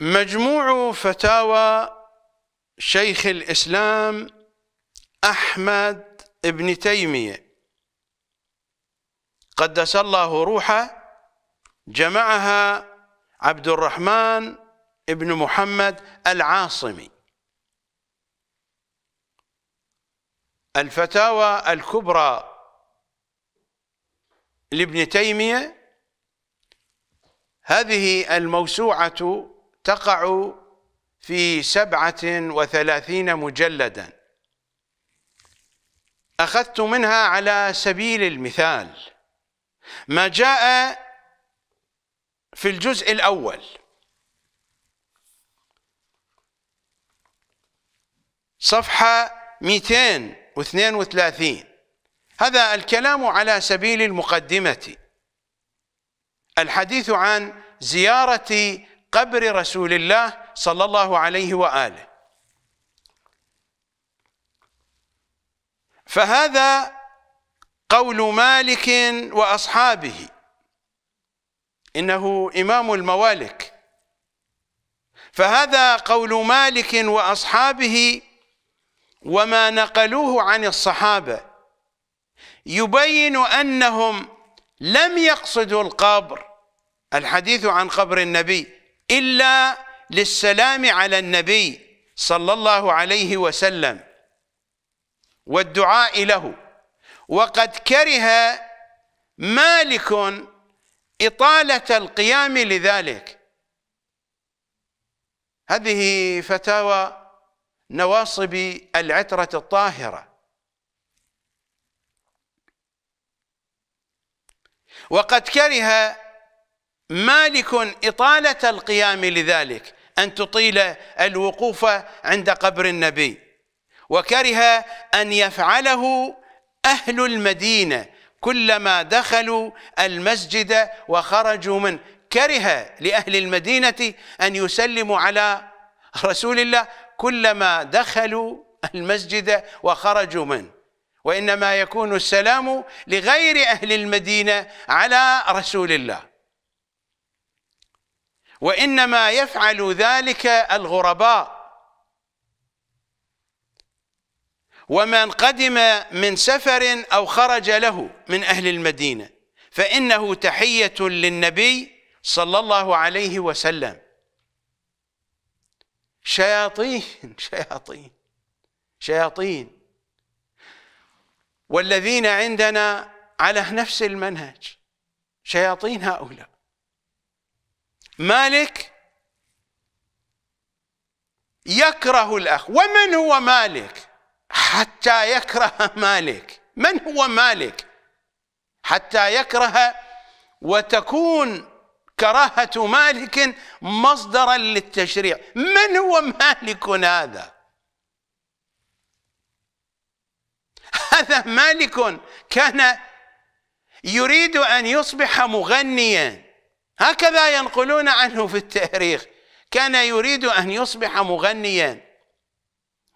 مجموع فتاوى شيخ الإسلام أحمد ابن تيمية قدس الله روحه جمعها عبد الرحمن ابن محمد العاصمي الفتاوى الكبرى لابن تيمية هذه الموسوعة تقع في سبعة وثلاثين مجلدا أخذت منها على سبيل المثال ما جاء في الجزء الأول صفحة 232 هذا الكلام على سبيل المقدمة الحديث عن زيارة قبر رسول الله صلى الله عليه وآله فهذا قول مالك وأصحابه إنه إمام الموالك فهذا قول مالك وأصحابه وما نقلوه عن الصحابة يبين أنهم لم يقصدوا القبر الحديث عن قبر النبي إلا للسلام على النبي صلى الله عليه وسلم والدعاء له وقد كره مالك إطالة القيام لذلك هذه فتاوى نواصب العترة الطاهرة وقد كره مالك إطالة القيام لذلك أن تطيل الوقوف عند قبر النبي وكره أن يفعله أهل المدينة كلما دخلوا المسجد وخرجوا من كره لأهل المدينة أن يسلموا على رسول الله كلما دخلوا المسجد وخرجوا منه وإنما يكون السلام لغير أهل المدينة على رسول الله وإنما يفعل ذلك الغرباء ومن قدم من سفر أو خرج له من أهل المدينة فإنه تحية للنبي صلى الله عليه وسلم شياطين شياطين شياطين والذين عندنا على نفس المنهج شياطين هؤلاء مالك يكره الأخ ومن هو مالك حتى يكره مالك من هو مالك حتى يكره وتكون كراهة مالك مصدرا للتشريع من هو مالك هذا هذا مالك كان يريد أن يصبح مغنياً هكذا ينقلون عنه في التاريخ كان يريد أن يصبح مغنيا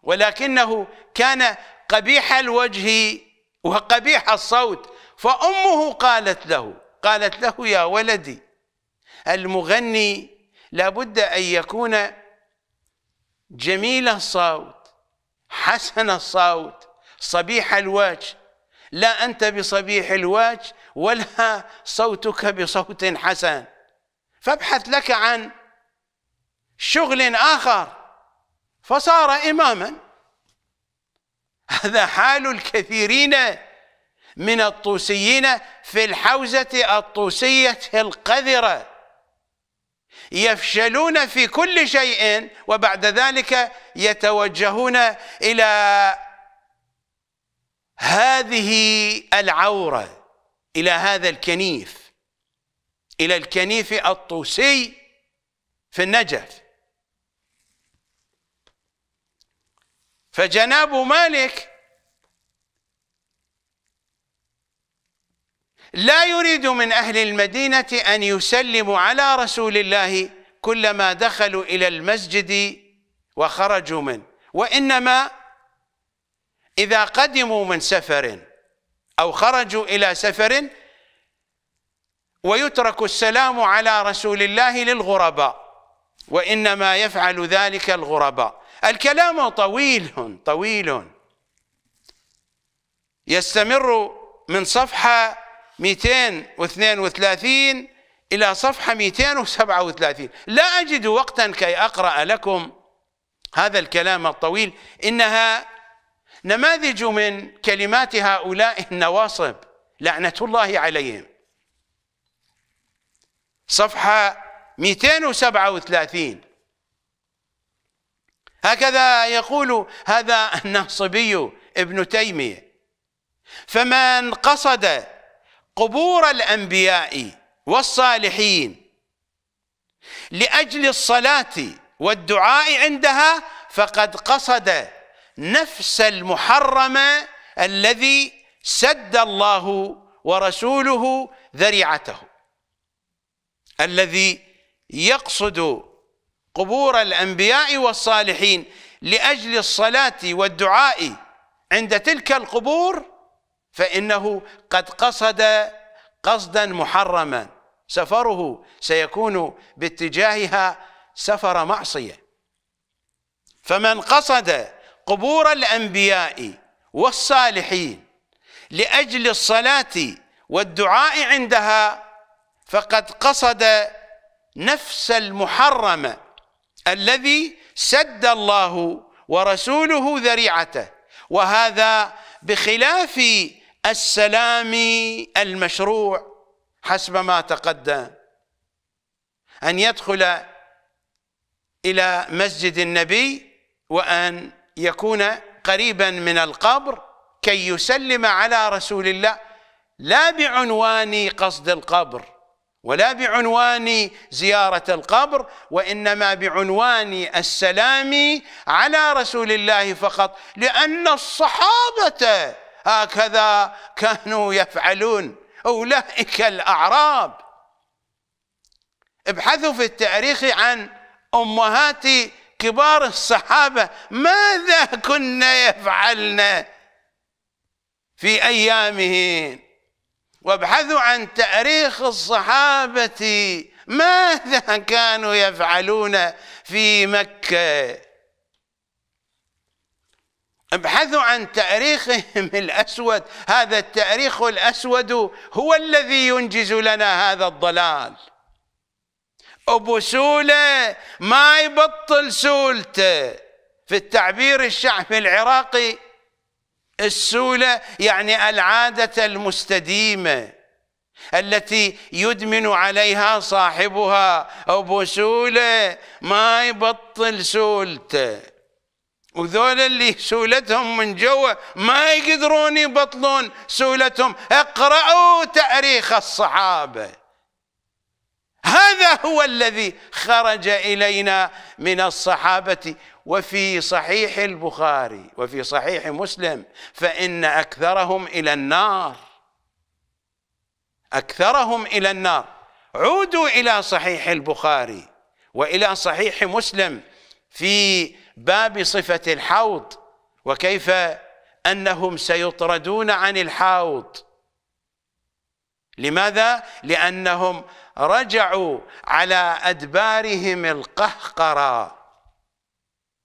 ولكنه كان قبيح الوجه وقبيح الصوت فأمه قالت له قالت له يا ولدي المغني لابد أن يكون جميل الصوت حسن الصوت صبيح الوجه لا أنت بصبيح الوجه ولا صوتك بصوت حسن فابحث لك عن شغل آخر فصار إماما هذا حال الكثيرين من الطوسيين في الحوزة الطوسية القذرة يفشلون في كل شيء وبعد ذلك يتوجهون إلى هذه العورة إلى هذا الكنيف إلى الكنيف الطوسي في النجف فجناب مالك لا يريد من أهل المدينة أن يسلموا على رسول الله كلما دخلوا إلى المسجد وخرجوا منه وإنما إذا قدموا من سفر أو خرجوا إلى سفر ويترك السلام على رسول الله للغرباء وإنما يفعل ذلك الغرباء الكلام طويل طويل يستمر من صفحة 232 إلى صفحة 237 لا أجد وقتا كي أقرأ لكم هذا الكلام الطويل إنها نماذج من كلمات هؤلاء النواصب لعنة الله عليهم صفحة 237 هكذا يقول هذا النصبي ابن تيمية فمن قصد قبور الأنبياء والصالحين لأجل الصلاة والدعاء عندها فقد قصد نفس المحرم الذي سد الله ورسوله ذريعته الذي يقصد قبور الأنبياء والصالحين لأجل الصلاة والدعاء عند تلك القبور فإنه قد قصد قصدا محرما سفره سيكون باتجاهها سفر معصية فمن قصد قبور الأنبياء والصالحين لأجل الصلاة والدعاء عندها فقد قصد نفس المحرم الذي سد الله ورسوله ذريعته وهذا بخلاف السلام المشروع حسب ما تقدم أن يدخل إلى مسجد النبي وأن يكون قريبا من القبر كي يسلم على رسول الله لا بعنوان قصد القبر ولا بعنوان زيارة القبر وإنما بعنوان السلام على رسول الله فقط لأن الصحابة هكذا كانوا يفعلون أولئك الأعراب ابحثوا في التاريخ عن أمهات كبار الصحابة ماذا كنا يفعلن في أيامهن وابحثوا عن تاريخ الصحابه ماذا كانوا يفعلون في مكه ابحثوا عن تاريخهم الاسود هذا التاريخ الاسود هو الذي ينجز لنا هذا الضلال ابو سوله ما يبطل سولته في التعبير الشعبي العراقي السولة يعني العادة المستديمة التي يدمن عليها صاحبها أبو سولة ما يبطل سولته وذول اللي سولتهم من جوا ما يقدرون يبطلون سولتهم اقرأوا تاريخ الصحابه هذا هو الذي خرج إلينا من الصحابة وفي صحيح البخاري وفي صحيح مسلم فإن أكثرهم إلى النار أكثرهم إلى النار عودوا إلى صحيح البخاري وإلى صحيح مسلم في باب صفة الحوض وكيف أنهم سيطردون عن الحوض لماذا؟ لأنهم رجعوا على أدبارهم القهقرة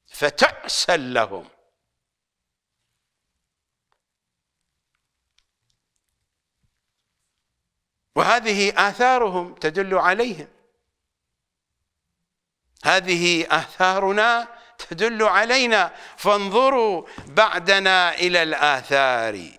فتعسا لهم وهذه آثارهم تدل عليهم هذه آثارنا تدل علينا فانظروا بعدنا إلى الآثار